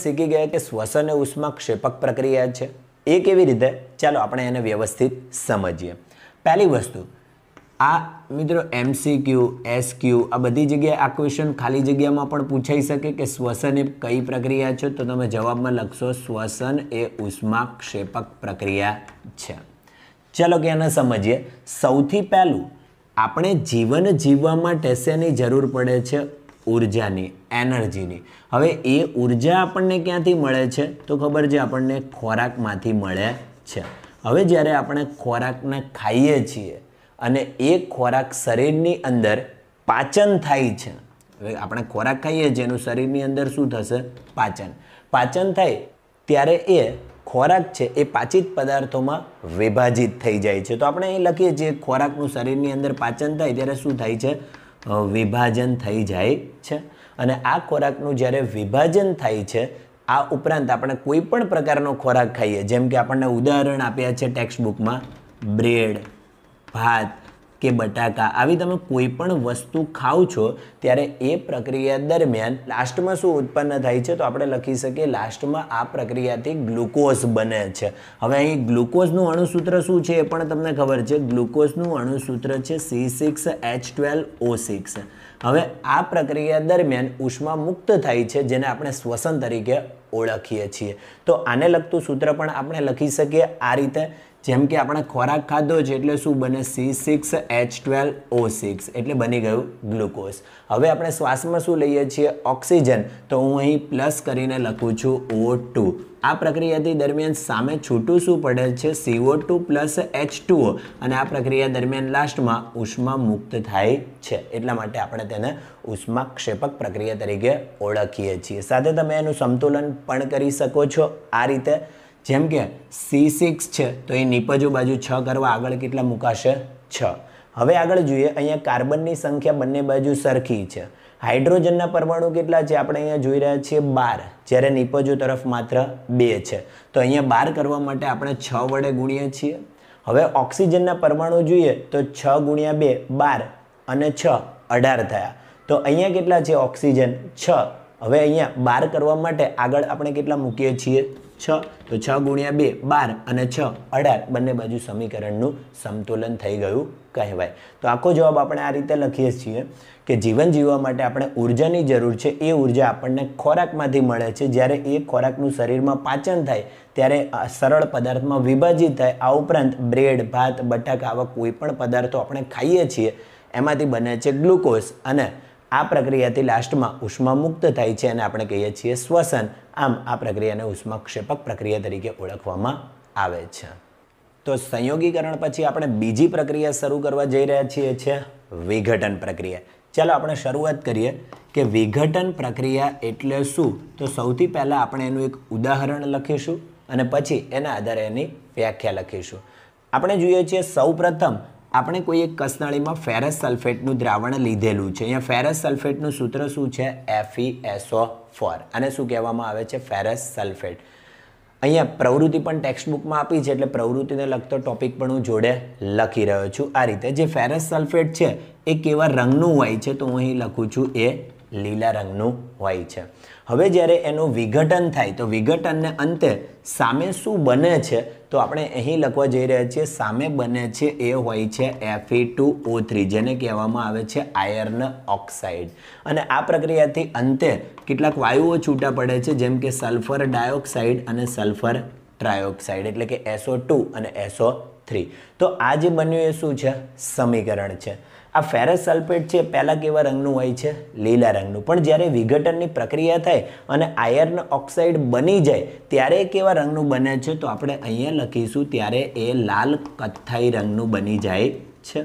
શીખી ગયા કે શ્વસન એ ઉષ્મા ક્ષેપક પ્રક્રિયા છે એ કેવી રીતે ચાલો આપણે એને વ્યવસ્થિત સમજીએ પહેલી વસ્તુ આ મિત્રો એમસીક્યુ એસક્યુ આ બધી જગ્યાએ આ ક્વેશ્ચન ખાલી જગ્યામાં પણ પૂછાઈ શકે કે શ્વસન એ કઈ પ્રક્રિયા છે તો તમે જવાબમાં લખશો શ્વસન એ ઉષ્મા ક્ષેપક પ્રક્રિયા છે ચાલો કે એને સમજીએ સૌથી પહેલું આપણે જીવન જીવવા માટે શેની જરૂર પડે છે ઉર્જાની એનર્જીની હવે એ ઉર્જા આપણને ક્યાંથી મળે છે તો ખબર છે આપણને ખોરાકમાંથી મળે છે હવે જ્યારે આપણે ખોરાકને ખાઈએ છીએ અને એ ખોરાક શરીરની અંદર પાચન થાય છે હવે આપણે ખોરાક ખાઈએ છીએ એનું શરીરની અંદર શું થશે પાચન પાચન થાય ત્યારે એ ખોરાક છે એ પાચિત પદાર્થોમાં વિભાજિત થઈ જાય છે તો આપણે એ લખીએ છીએ ખોરાકનું શરીરની અંદર પાચન થાય ત્યારે શું થાય છે વિભાજન થઈ જાય છે અને આ ખોરાકનું જ્યારે વિભાજન થાય છે આ ઉપરાંત આપણે કોઈ પણ પ્રકારનો ખોરાક ખાઈએ જેમ કે આપણને ઉદાહરણ આપ્યા છે ટેક્સ્ટબુકમાં બ્રેડ ભાત કે બટાકા આવી તમે કોઈ પણ વસ્તુ ખાઓ છો ત્યારે એ પ્રક્રિયા દરમિયાન લાસ્ટમાં શું ઉત્પન્ન થાય છે તો આપણે લખી શકીએ લાસ્ટમાં આ પ્રક્રિયાથી ગ્લુકોઝ બને છે હવે અહીં ગ્લુકોઝનું અણુસૂત્ર શું છે એ પણ તમને ખબર છે ગ્લુકોઝનું અણુસૂત્ર છે C six H twelve O six હવે આ પ્રક્રિયા દરમિયાન ઉષ્મા મુક્ત થાય છે જેને આપણે શ્વસન તરીકે ઓળખીએ છીએ તો આને લગતું સૂત્ર પણ આપણે લખી શકીએ આ રીતે જેમ કે આપણે ખોરાક ખાધો છે એટલે શું બને C six H twelve O six એટલે બની ગયું ગ્લુકોઝ હવે આપણે શ્વાસમાં શું લઈએ છીએ ઓક્સિજન તો હું અહીં પ્લસ કરીને લખું છું ઓ ટુ આ પ્રક્રિયાથી દરમિયાન સામે છૂટું શું પડે છે C O two plus H two O અને આ પ્રક્રિયા દરમિયાન લાસ્ટમાં ઉષ્મા મુક્ત થાય છે એટલા માટે આપણે તેને ઉષ્મા ક્ષેપક પ્રક્રિયા તરીકે ઓળખીએ છીએ સાથે તમે એનું સંતુલન પણ કરી શકો છો આ રીતે જેમ કે સી સિક્સ છે તો એ નીપજો બાજુ છ કરવા આગળ કેટલા મૂકાશે છ હવે આગળ જોઈએ અહીંયા કાર્બનની સંખ્યા બંને બાજુ સરખી છે હાઇડ્રોજનના પરમાણુ કેટલા છે આપણે અહીંયા જોઈ રહ્યા છીએ બાર જ્યારે નીપજો તરફ માત્ર બે છે તો અહીંયા બાર કરવા માટે આપણે છ વડે ગુણીએ છીએ હવે ઓક્સિજનના પરમાણુ જોઈએ તો છ ગુણ્યા બે બાર અને છ અઢાર થયા તો અહીંયા કેટલા છે ઓક્સિજન છ હવે અહીંયા બાર કરવા માટે આગળ આપણે કેટલા મૂકીએ છીએ છ તો છ ગુણ્યા બે બાર અને છ અઢાર બંને બાજુ સમીકરણનું સંતુલન થઈ ગયું કહેવાય તો આખો જવાબ આપણે આ રીતે લખીએ છીએ કે જીવન જીવવા માટે આપણે ઉર્જાની જરૂર છે એ ઉર્જા આપણને ખોરાકમાંથી મળે છે જ્યારે એ ખોરાકનું શરીરમાં પાચન થાય ત્યારે સરળ પદાર્થમાં વિભાજિત થાય આ ઉપરાંત બ્રેડ ભાત બટાકા આવા કોઈ પણ પદાર્થો આપણે ખાઈએ છીએ એમાંથી બને છે ગ્લુકોઝ અને આ પ્રક્રિયાથી લાસ્ટમાં ઉષ્મા મુક્ત થાય છે અને આપણે કહીએ છીએ શ્વસન આમ આ પ્રક્રિયાને ઉષ્માક્ષેપક પ્રક્રિયા તરીકે ઓળખવામાં આવે છે તો સંયોગીકરણ પછી આપણે બીજી પ્રક્રિયા શરૂ કરવા જઈ રહ્યા છીએ છે વિઘટન પ્રક્રિયા ચાલો આપણે શરૂઆત કરીએ કે વિઘટન પ્રક્રિયા એટલે શું તો સૌથી પહેલાં આપણે એનું એક ઉદાહરણ લખીશું અને પછી એના આધારે એની વ્યાખ્યા લખીશું આપણે જોઈએ છીએ સૌપ્રથમ આપણે કોઈ એક કસનાળીમાં ફેરસ સલ્ફેટનું દ્રાવણ લીધેલું છે અહીંયા ફેરસ સલ્ફેટનું સૂત્ર શું છે એફઈએસઓ ફોર e અને શું કહેવામાં આવે છે ફેરસ સલ્ફેટ અહીંયા પ્રવૃત્તિ પણ ટેક્સ્ટબુકમાં આપી છે એટલે પ્રવૃત્તિને લગતો ટોપિક પણ હું જોડે લખી રહ્યો છું આ રીતે જે ફેરસ સલ્ફેટ છે એ કેવા રંગનું હોય છે તો હું અહીં લખું છું એ લીલા રંગનું હોય છે હવે જ્યારે એનું વિઘટન થાય તો વિઘટનને અંતે સામે શું બને છે તો આપણે અહીં લખવા જઈ રહ્યા છીએ સામે બને છે એ હોય છે એફઈ ટુ ઓ થ્રી જેને કહેવામાં આવે છે આયર્ન ઓક્સાઇડ અને આ પ્રક્રિયાથી અંતે કેટલાક વાયુઓ છૂટા પડે છે જેમ કે સલ્ફર ડાયોક્સાઇડ અને સલ્ફર ટ્રાયોક્સાઇડ એટલે કે એસો ટુ અને એસો થ્રી તો આ જે બન્યું એ શું છે સમીકરણ છે આ ફેરસ સલ્ફેટ છે પહેલાં કેવા રંગનું હોય છે લીલા રંગનું પણ જ્યારે વિઘટનની પ્રક્રિયા થાય અને આયર્ન ઓક્સાઇડ બની જાય ત્યારે કેવા રંગનું બને છે તો આપણે અહીંયા લખીશું ત્યારે એ લાલ કથ્થાઈ રંગનું બની જાય છે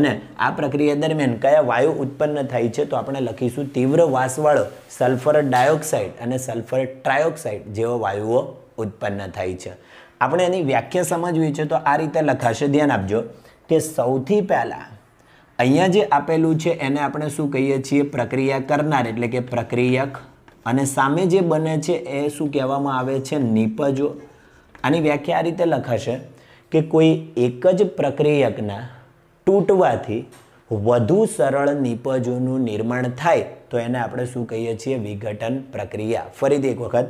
અને આ પ્રક્રિયા દરમિયાન કયા વાયુ ઉત્પન્ન થાય છે તો આપણે લખીશું તીવ્ર વાસવાળો સલ્ફર ડાયોક્સાઇડ અને સલ્ફર ટ્રાયોક્સાઇડ જેવા વાયુઓ ઉત્પન્ન થાય છે આપણે એની વ્યાખ્યા સમજવી છે તો આ રીતે લખાશે ધ્યાન આપજો કે સૌથી પહેલાં અહીંયા જે આપેલું છે એને આપણે શું કહીએ છીએ પ્રક્રિયા કરનાર એટલે કે પ્રક્રિયક અને સામે જે બને છે એ શું કહેવામાં આવે છે નિપજો આની વ્યાખ્યા આ રીતે લખાશે કે કોઈ એક જ પ્રક્રિયકના તૂટવાથી વધુ સરળ નિપજોનું નિર્માણ થાય તો એને આપણે શું કહીએ છીએ વિઘટન પ્રક્રિયા ફરીથી એક વખત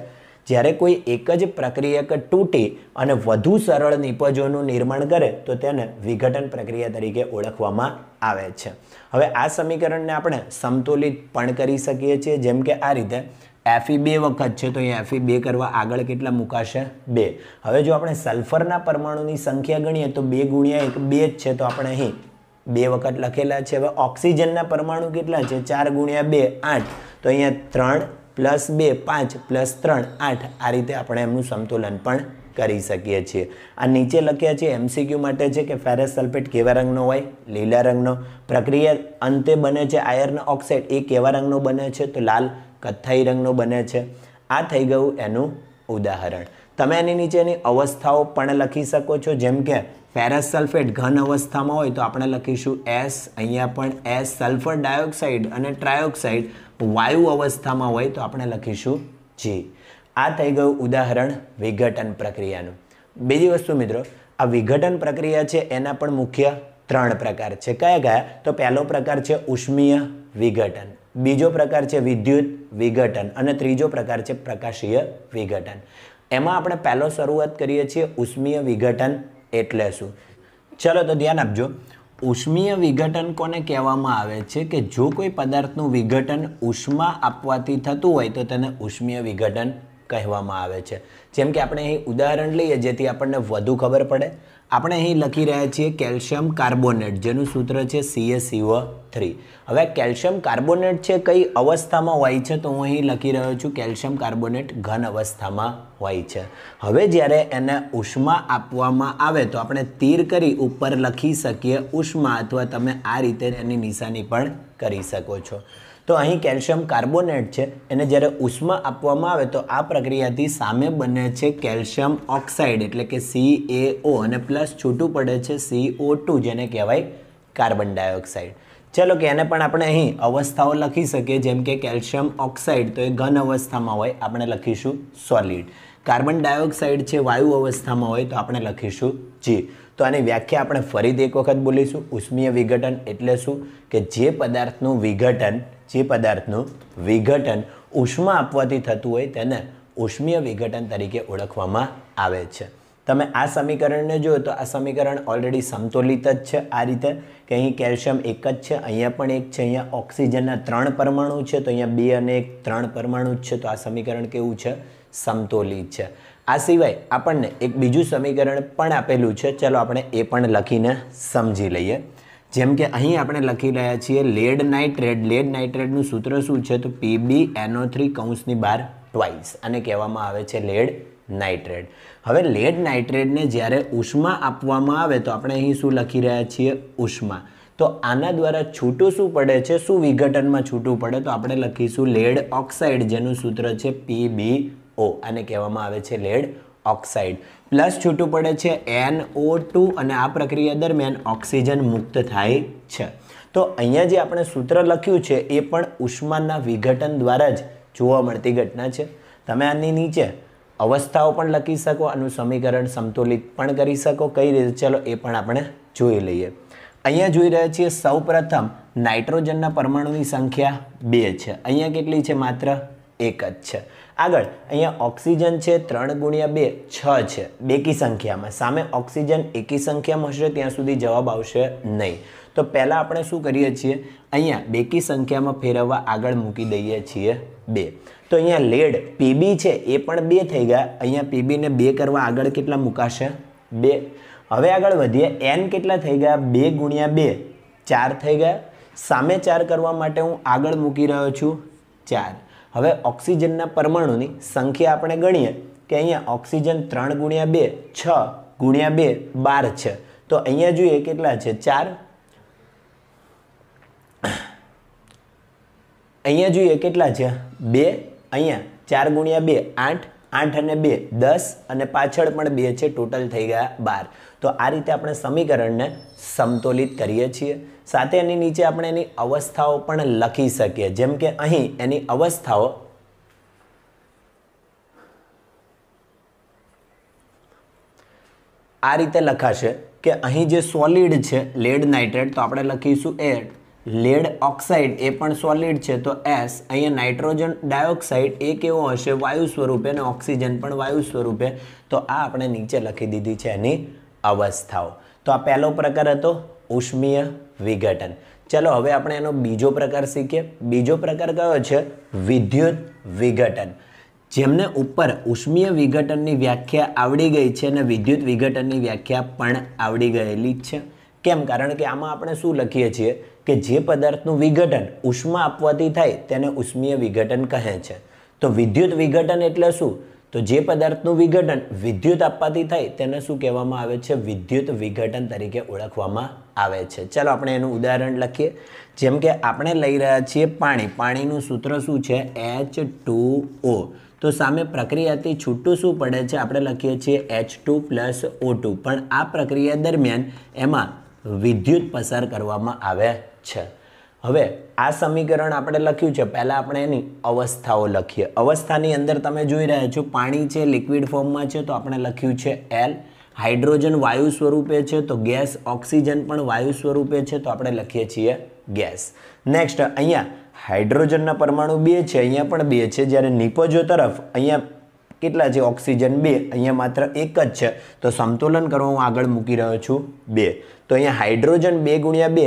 જ્યારે કોઈ એક જ પ્રક્રિયક તૂટી અને વધુ સરળ નિપજોનું નિર્માણ કરે તો તેને વિઘટન પ્રક્રિયા તરીકે ઓળખવામાં આવે છે હવે આ સમીકરણને આપણે સમતોલિત પણ કરી શકીએ છીએ જેમ કે આ રીતે એફઈ બે વખત છે તો અહીંયા એફઈ બે કરવા આગળ કેટલા મુકાશે બે હવે જો આપણે સલ્ફરના પરમાણુની સંખ્યા ગણીએ તો બે ગુણ્યા એક બે જ છે તો આપણે અહીં બે વખત લખેલા છે હવે ઓક્સિજનના પરમાણુ કેટલા છે ચાર ગુણ્યા બે આઠ તો અહીંયા ત્રણ પ્લસ બે પાંચ પ્લસ ત્રણ આઠ આ રીતે આપણે એમનું સંતુલન પણ કરી શકીએ છીએ આ નીચે લખ્યા છે એમસીક્યુ માટે છે કે ફેરસ સલ્ફેટ કેવા રંગનો હોય લીલા રંગનો પ્રક્રિયા અંતે બને છે આયર્ન ઓક્સાઇડ એ કેવા રંગનો બને છે તો લાલ કથ્થાઈ રંગનો બને છે આ થઈ ગયું એનું ઉદાહરણ તમે એની નીચેની અવસ્થાઓ પણ લખી શકો છો જેમ કે ફેરસ સલ્ફેટ ઘન અવસ્થામાં હોય તો આપણે લખીશું એસ અહીંયા પણ એસ સલ્ફર ડાયોક્સાઇડ અને ટ્રાયોક્સાઇડ વાયુ અવસ્થામાં હોય તો આપણે લખીશું જી આ થઈ ગયું ઉદાહરણ વિઘટન પ્રક્રિયાનું બીજી વસ્તુ મિત્રો આ વિઘટન પ્રક્રિયા છે એના પણ મુખ્ય ત્રણ પ્રકાર છે કયા કયા તો પહેલો પ્રકાર છે ઉષ્મીય વિઘટન બીજો પ્રકાર છે વિદ્યુત વિઘટન અને ત્રીજો પ્રકાર છે પ્રકાશીય વિઘટન એમાં આપણે પહેલો શરૂઆત કરીએ છીએ ઉષ્મીય વિઘટન એટલે શું ચલો તો ધ્યાન આપજો ઉષ્મીય વિઘટન કોને કહેવામાં આવે છે કે જો કોઈ પદાર્થનું વિઘટન ઉષ્મા આપવાથી થતું હોય તો તેને ઉષ્મીય વિઘટન કહેવામાં આવે છે જેમ કે આપણે અહીં ઉદાહરણ લઈએ જેથી આપણને વધુ ખબર પડે આપણે અહીં લખી રહ્યા છીએ કેલ્શિયમ કાર્બોનેટ જેનું સૂત્ર છે સીએસીઓ થ્રી હવે કેલ્શિયમ કાર્બોનેટ છે કઈ અવસ્થામાં હોય છે તો હું અહીં લખી રહ્યો છું કેલ્શિયમ કાર્બોનેટ ઘન અવસ્થામાં હોય છે હવે જ્યારે એને ઉષ્મા આપવામાં આવે તો આપણે તીર કરી ઉપર લખી શકીએ ઉષ્મા અથવા તમે આ રીતે એની નિશાની પણ કરી શકો છો તો અહીં કેલ્શિયમ કાર્બોનેટ છે એને જ્યારે ઉષ્મા આપવામાં આવે તો આ પ્રક્રિયાથી સામે બને છે કેલ્શિયમ ઓક્સાઇડ એટલે કે સીએઓ અને પ્લસ છૂટું પડે છે સીઓ ટુ જેને કહેવાય કાર્બન ડાયોક્સાઇડ ચલો કે એને પણ આપણે અહીં અવસ્થાઓ લખી શકીએ જેમ કે કેલ્શિયમ ઓક્સાઇડ તો એ ઘન અવસ્થામાં હોય આપણે લખીશું સોલિડ કાર્બન ડાયોક્સાઇડ છે વાયુ અવસ્થામાં હોય તો આપણે લખીશું જી તો આની વ્યાખ્યા આપણે ફરીથી એક વખત બોલીશું ઉષ્મીય વિઘટન એટલે શું કે જે પદાર્થનું વિઘટન જે પદાર્થનું વિઘટન ઉષ્મા આપવાથી થતું હોય તેને ઉષ્મીય વિઘટન તરીકે ઓળખવામાં આવે છે તમે આ સમીકરણને જુઓ તો આ સમીકરણ ઓલરેડી સમતોલિત જ છે આ રીતે કે અહીં કેલ્શિયમ એક જ છે અહીંયા પણ એક છે અહીંયા ઓક્સિજનના ત્રણ પરમાણુ છે તો અહીંયા બે અને એક ત્રણ પરમાણુ જ છે તો આ સમીકરણ કેવું છે સમતોલિત છે આ સિવાય આપણને એક બીજું સમીકરણ પણ આપેલું છે ચલો આપણે એ પણ લખીને સમજી લઈએ જેમ કે અહીં આપણે લખી રહ્યા છીએ લેડ નાઇટ્રેટ લેડ નાઇટ્રેટનું સૂત્ર શું છે તો પીબી એનો થ્રી કૌંસની બાર ટ્વાઇસ અને કહેવામાં આવે છે લેડ નાઇટ્રેટ હવે લેડ નાઇટ્રેટને જ્યારે ઉષ્મા આપવામાં આવે તો આપણે અહીં શું લખી રહ્યા છીએ ઉષ્મા તો આના દ્વારા છૂટું શું પડે છે શું વિઘટનમાં છૂટું પડે તો આપણે લખીશું લેડ ઓક્સાઇડ જેનું સૂત્ર છે પીબી ઓ આને કહેવામાં આવે છે લેડ ઓક્સાઇડ પ્લસ છૂટું પડે છે એન ઓ ટુ અને આ પ્રક્રિયા દરમિયાન ઓક્સિજન મુક્ત થાય છે તો અહીંયા જે આપણે સૂત્ર લખ્યું છે એ પણ ઉષ્માના વિઘટન દ્વારા જ જોવા મળતી ઘટના છે તમે આની નીચે અવસ્થાઓ પણ લખી શકો આનું સમીકરણ સંતુલિત પણ કરી શકો કઈ રીતે ચલો એ પણ આપણે જોઈ લઈએ અહીંયા જોઈ રહ્યા છીએ સૌપ્રથમ નાઇટ્રોજનના પરમાણુની સંખ્યા બે છે અહીંયા કેટલી છે માત્ર એક જ છે આગળ અહીંયા ઓક્સિજન છે ત્રણ ગુણ્યા બે છ છે બેકી સંખ્યામાં સામે ઓક્સિજન એકી સંખ્યામાં હશે ત્યાં સુધી જવાબ આવશે નહીં તો પહેલાં આપણે શું કરીએ છીએ અહીંયા બેકી સંખ્યામાં ફેરવવા આગળ મૂકી દઈએ છીએ બે તો અહીંયા લેડ પીબી છે એ પણ બે થઈ ગયા અહીંયા પીબીને બે કરવા આગળ કેટલા મૂકાશે બે હવે આગળ વધીએ એન કેટલા થઈ ગયા બે ગુણ્યા બે ચાર થઈ ગયા સામે ચાર કરવા માટે હું આગળ મૂકી રહ્યો છું ચાર હવે ઓક્સિજનના પરમાણુની સંખ્યા આપણે ગણીએ કે અહીંયા ઓક્સિજન ત્રણ ગુણ્યા બે છ ગુણ્યા બે બાર છે તો અહીંયા જોઈએ કેટલા છે ચાર અહીંયા જોઈએ કેટલા છે બે અહીંયા ચાર ગુણ્યા બે આઠ આઠ અને બે દસ અને પાછળ પણ બે છે ટોટલ થઈ ગયા બાર તો આ રીતે આપણે સમીકરણને સમતોલિત કરીએ છીએ સાથે એની નીચે આપણે એની અવસ્થાઓ પણ લખી શકીએ જેમ કે અહીં એની અવસ્થાઓ આ રીતે લખાશે કે અહીં જે સોલિડ છે લેડ નાઇટ્રેટ તો આપણે લખીશું એ લેડ ઓક્સાઇડ એ પણ સોલિડ છે તો એસ અહીંયા નાઇટ્રોજન ડાયોક્સાઇડ એ કેવો હશે વાયુ સ્વરૂપે અને ઓક્સિજન પણ વાયુ સ્વરૂપે તો આ આપણે નીચે લખી દીધી છે એની અવસ્થાઓ તો આ પહેલો પ્રકાર હતો ઉષ્મીય વિઘટન ચાલો હવે આપણે એનો બીજો પ્રકાર શીખીએ બીજો પ્રકાર કયો છે વિદ્યુત વિઘટન જેમને ઉપર ઉષ્મીય વિઘટનની વ્યાખ્યા આવડી ગઈ છે અને વિદ્યુત વિઘટનની વ્યાખ્યા પણ આવડી ગયેલી છે કેમ કારણ કે આમાં આપણે શું લખીએ છીએ કે જે પદાર્થનું વિઘટન ઉષ્મા આપવાથી થાય તેને ઉષ્મીય વિઘટન કહે છે તો વિદ્યુત વિઘટન એટલે શું તો જે પદાર્થનું વિઘટન વિદ્યુત આપવાથી થાય તેને શું કહેવામાં આવે છે વિદ્યુત વિઘટન તરીકે ઓળખવામાં આવે છે ચાલો આપણે એનું ઉદાહરણ લખીએ જેમ કે આપણે લઈ રહ્યા છીએ પાણી પાણીનું સૂત્ર શું છે એચ ટુ ઓ તો સામે પ્રક્રિયાથી છૂટું શું પડે છે આપણે લખીએ છીએ H two plus O two પણ આ પ્રક્રિયા દરમિયાન એમાં વિદ્યુત પસાર કરવામાં આવે છે હવે આ સમીકરણ આપણે લખ્યું છે પહેલાં આપણે એની અવસ્થાઓ લખીએ અવસ્થાની અંદર તમે જોઈ રહ્યા છો પાણી છે લિક્વિડ ફોર્મમાં છે તો આપણે લખ્યું છે એલ હાઇડ્રોજન વાયુ સ્વરૂપે છે તો ગેસ ઓક્સિજન પણ વાયુ સ્વરૂપે છે તો આપણે લખીએ છીએ ગેસ નેક્સ્ટ અહીંયા હાઇડ્રોજનના પરમાણુ બે છે અહીંયા પણ બે છે જ્યારે નિપજો તરફ અહીંયા કેટલા છે ઓક્સિજન બે અહીંયા માત્ર એક જ છે તો સંતુલન કરવા હું આગળ મૂકી રહ્યો છું બે તો અહીંયા હાઇડ્રોજન બે ગુણ્યા બે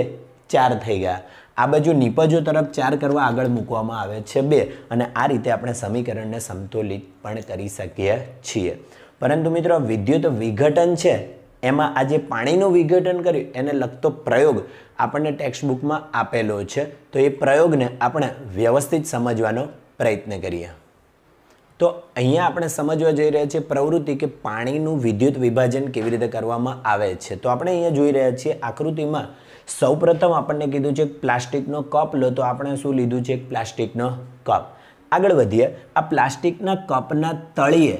ચાર થઈ ગયા આ બાજુ નિપજો તરફ ચાર કરવા આગળ મૂકવામાં આવે છે બે અને આ રીતે આપણે સમીકરણને સંતુલિત પણ કરી શકીએ છીએ પરંતુ મિત્રો વિદ્યુત વિઘટન છે એમાં આ જે પાણીનું વિઘટન કર્યું એને લગતો પ્રયોગ આપણને ટેક્સ્ટબુકમાં આપેલો છે તો એ પ્રયોગને આપણે વ્યવસ્થિત સમજવાનો પ્રયત્ન કરીએ તો અહીંયા આપણે સમજવા જઈ રહ્યા છીએ પ્રવૃત્તિ કે પાણીનું વિદ્યુત વિભાજન કેવી રીતે કરવામાં આવે છે તો આપણે અહીંયા જોઈ રહ્યા છીએ આકૃતિમાં સૌપ્રથમ આપણને કીધું છે પ્લાસ્ટિકનો કપ લો તો આપણે શું લીધું છે પ્લાસ્ટિકનો કપ આગળ વધીએ આ પ્લાસ્ટિકના કપના તળિયે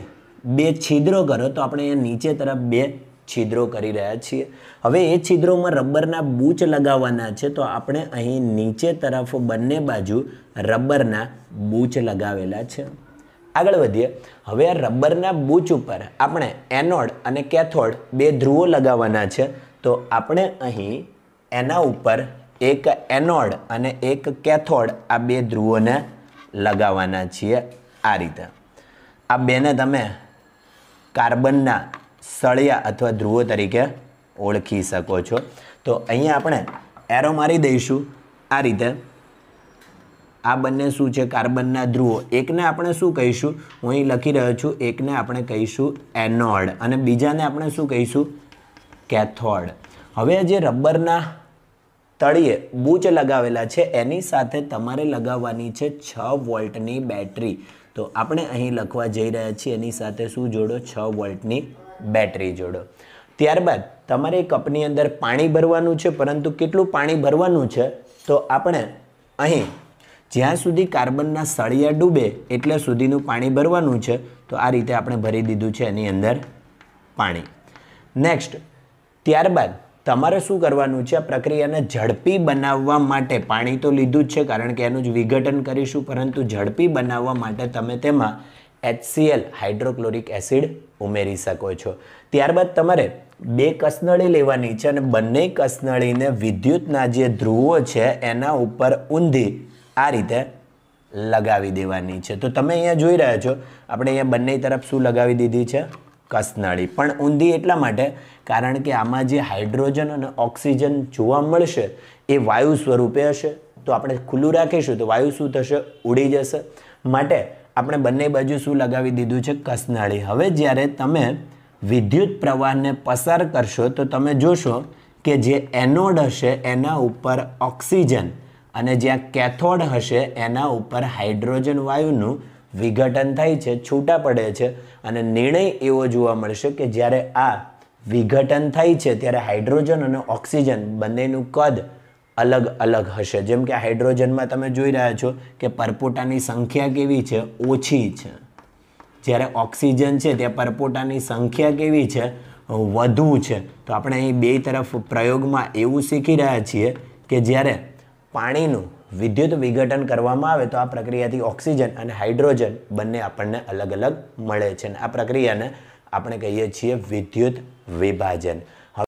બે છિદ્રો કરો તો આપણે અહીંયા નીચે તરફ બે છિદ્રો કરી રહ્યા છીએ હવે એ છિદ્રોમાં રબરના બૂચ લગાવવાના છે તો આપણે અહીં નીચે તરફ બંને બાજુ રબરના બૂચ લગાવેલા છે આગળ વધીએ હવે આ રબરના બૂચ ઉપર આપણે એનોડ અને કેથોડ બે ધ્રુવો લગાવવાના છે તો આપણે અહીં એના ઉપર એક એનોડ અને એક કેથોડ આ બે ધ્રુવોને લગાવવાના છીએ આ રીતે આ બેને તમે કાર્બનના સળિયા અથવા ધ્રુવો તરીકે ઓળખી શકો છો તો અહીંયા આપણે એરો મારી દઈશું આ રીતે આ બંને શું છે કાર્બનના ધ્રુવો એકને આપણે શું કહીશું હું અહીં લખી રહ્યો છું એકને આપણે કહીશું એનોડ અને બીજાને આપણે શું કહીશું કેથોડ હવે જે રબરના તળિયે બૂચ લગાવેલા છે એની સાથે તમારે લગાવવાની છે છ વોલ્ટની બેટરી તો આપણે અહીં લખવા જઈ રહ્યા છીએ એની સાથે શું જોડો છ વોલ્ટની બેટરી જોડો ત્યારબાદ તમારે કપની અંદર પાણી ભરવાનું છે પરંતુ કેટલું પાણી ભરવાનું છે તો આપણે અહીં જ્યાં સુધી કાર્બનના સળિયા ડૂબે એટલે સુધીનું પાણી ભરવાનું છે તો આ રીતે આપણે ભરી દીધું છે એની અંદર પાણી નેક્સ્ટ ત્યારબાદ તમારે શું કરવાનું છે આ પ્રક્રિયાને ઝડપી બનાવવા માટે પાણી તો લીધું જ છે કારણ કે એનું જ વિઘટન કરીશું પરંતુ ઝડપી બનાવવા માટે તમે તેમાં એચસીએલ હાઇડ્રોક્લોરિક એસિડ ઉમેરી શકો છો ત્યારબાદ તમારે બે કસનળી લેવાની છે અને બંને કસનળીને વિદ્યુતના જે ધ્રુવો છે એના ઉપર ઊંધી આ રીતે લગાવી દેવાની છે તો તમે અહીંયા જોઈ રહ્યા છો આપણે અહીંયા બંને તરફ શું લગાવી દીધી છે કસનળી પણ ઊંધી એટલા માટે કારણ કે આમાં જે હાઇડ્રોજન અને ઓક્સિજન જોવા મળશે એ વાયુ સ્વરૂપે હશે તો આપણે ખુલ્લું રાખીશું તો વાયુ શું થશે ઉડી જશે માટે આપણે બંને બાજુ શું લગાવી દીધું છે કસનાળી હવે જ્યારે તમે વિદ્યુત પ્રવાહને પસાર કરશો તો તમે જોશો કે જે એનોડ હશે એના ઉપર ઓક્સિજન અને જ્યાં કેથોડ હશે એના ઉપર હાઇડ્રોજન વાયુનું વિઘટન થાય છે છૂટા પડે છે અને નિર્ણય એવો જોવા મળશે કે જ્યારે આ વિઘટન થાય છે ત્યારે હાઇડ્રોજન અને ઓક્સિજન બંનેનું કદ અલગ અલગ હશે જેમ કે હાઇડ્રોજનમાં તમે જોઈ રહ્યા છો કે પરપોટાની સંખ્યા કેવી છે ઓછી છે જ્યારે ઓક્સિજન છે ત્યાં પરપોટાની સંખ્યા કેવી છે વધુ છે તો આપણે અહીં બે તરફ પ્રયોગમાં એવું શીખી રહ્યા છીએ કે જ્યારે પાણીનું વિદ્યુત વિઘટન કરવામાં આવે તો આ પ્રક્રિયાથી ઓક્સિજન અને હાઇડ્રોજન બંને આપણને અલગ અલગ મળે છે અને આ પ્રક્રિયાને આપણે કહીએ છીએ વિદ્યુત વિભાજન